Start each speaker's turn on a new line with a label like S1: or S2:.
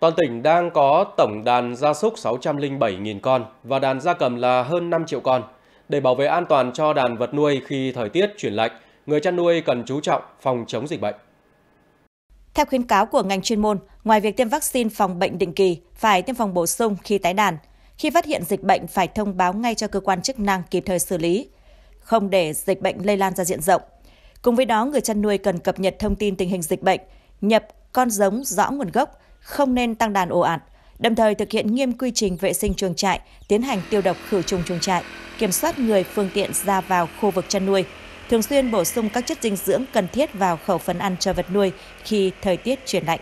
S1: Toàn tỉnh đang có tổng đàn gia súc 607.000 con và đàn gia cầm là hơn 5 triệu con. Để bảo vệ an toàn cho đàn vật nuôi khi thời tiết chuyển lạnh, người chăn nuôi cần chú trọng phòng chống dịch bệnh.
S2: Theo khuyến cáo của ngành chuyên môn, ngoài việc tiêm vaccine phòng bệnh định kỳ, phải tiêm phòng bổ sung khi tái đàn. Khi phát hiện dịch bệnh phải thông báo ngay cho cơ quan chức năng kịp thời xử lý, không để dịch bệnh lây lan ra diện rộng. Cùng với đó, người chăn nuôi cần cập nhật thông tin tình hình dịch bệnh, nhập con giống rõ nguồn gốc, không nên tăng đàn ồ ạt, đồng thời thực hiện nghiêm quy trình vệ sinh chuồng trại, tiến hành tiêu độc khử trùng chuồng trại, kiểm soát người phương tiện ra vào khu vực chăn nuôi, thường xuyên bổ sung các chất dinh dưỡng cần thiết vào khẩu phần ăn cho vật nuôi khi thời tiết chuyển lạnh.